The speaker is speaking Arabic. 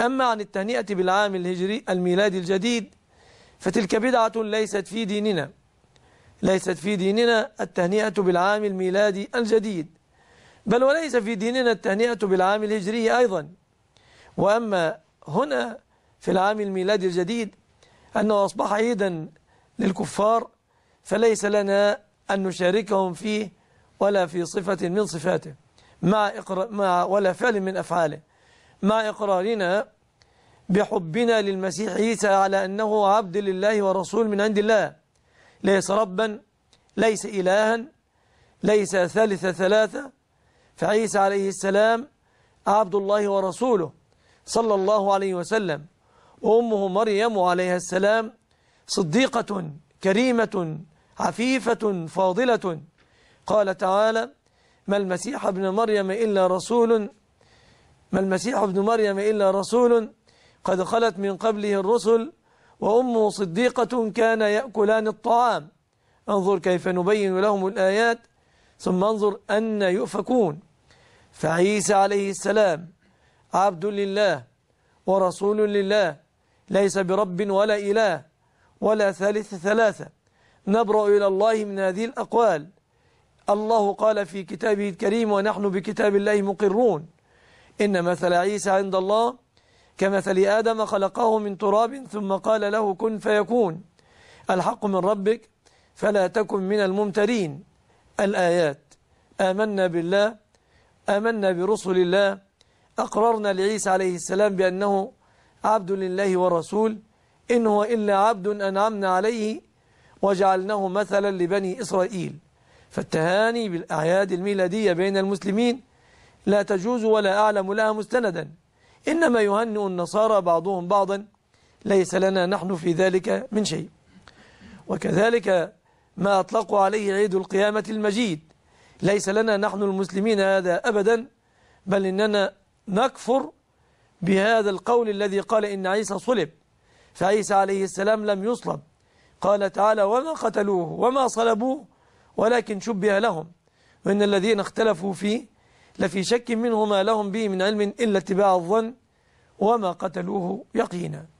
أما عن التهنئة بالعام الهجري الميلادي الجديد فتلك بدعة ليست في ديننا ليست في ديننا التهنئة بالعام الميلادي الجديد بل وليس في ديننا التهنئة بالعام الهجري أيضا وأما هنا في العام الميلادي الجديد أنه أصبح عيدا للكفار فليس لنا أن نشاركهم فيه ولا في صفة من صفاته مع, مع ولا فعل من أفعاله مع إقرارنا بحبنا للمسيح عيسى على أنه عبد لله ورسول من عند الله ليس ربا ليس إلها ليس ثالث ثلاثة فعيسى عليه السلام عبد الله ورسوله صلى الله عليه وسلم وأمه مريم عليها السلام صديقة كريمة عفيفة فاضلة قال تعالى ما المسيح ابن مريم إلا رسول ما المسيح ابن مريم إلا رسول قد خلت من قبله الرسل وأمه صديقة كان يأكلان الطعام انظر كيف نبين لهم الآيات ثم انظر أن يؤفكون فعيسى عليه السلام عبد لله ورسول لله ليس برب ولا إله ولا ثالث ثلاثة نبرأ إلى الله من هذه الأقوال الله قال في كتابه الكريم ونحن بكتاب الله مقرون إن مثل عيسى عند الله كمثل آدم خلقه من تراب ثم قال له كن فيكون الحق من ربك فلا تكن من الممترين الآيات آمنا بالله آمنا برسل الله أقررنا لعيسى عليه السلام بأنه عبد لله ورسول إن هو إلا عبد أنعمنا عليه وجعلناه مثلا لبني إسرائيل فالتهاني بالأعياد الميلادية بين المسلمين لا تجوز ولا أعلم لها مستندا إنما يهنئ النصارى بعضهم بعضا ليس لنا نحن في ذلك من شيء وكذلك ما أطلقوا عليه عيد القيامة المجيد ليس لنا نحن المسلمين هذا أبدا بل إننا نكفر بهذا القول الذي قال إن عيسى صلب فعيسى عليه السلام لم يصلب قال تعالى وما قتلوه وما صلبوه ولكن شبه لهم وإن الذين اختلفوا فيه لفي شك منه ما لهم به من علم إلا اتباع الظن وما قتلوه يقينا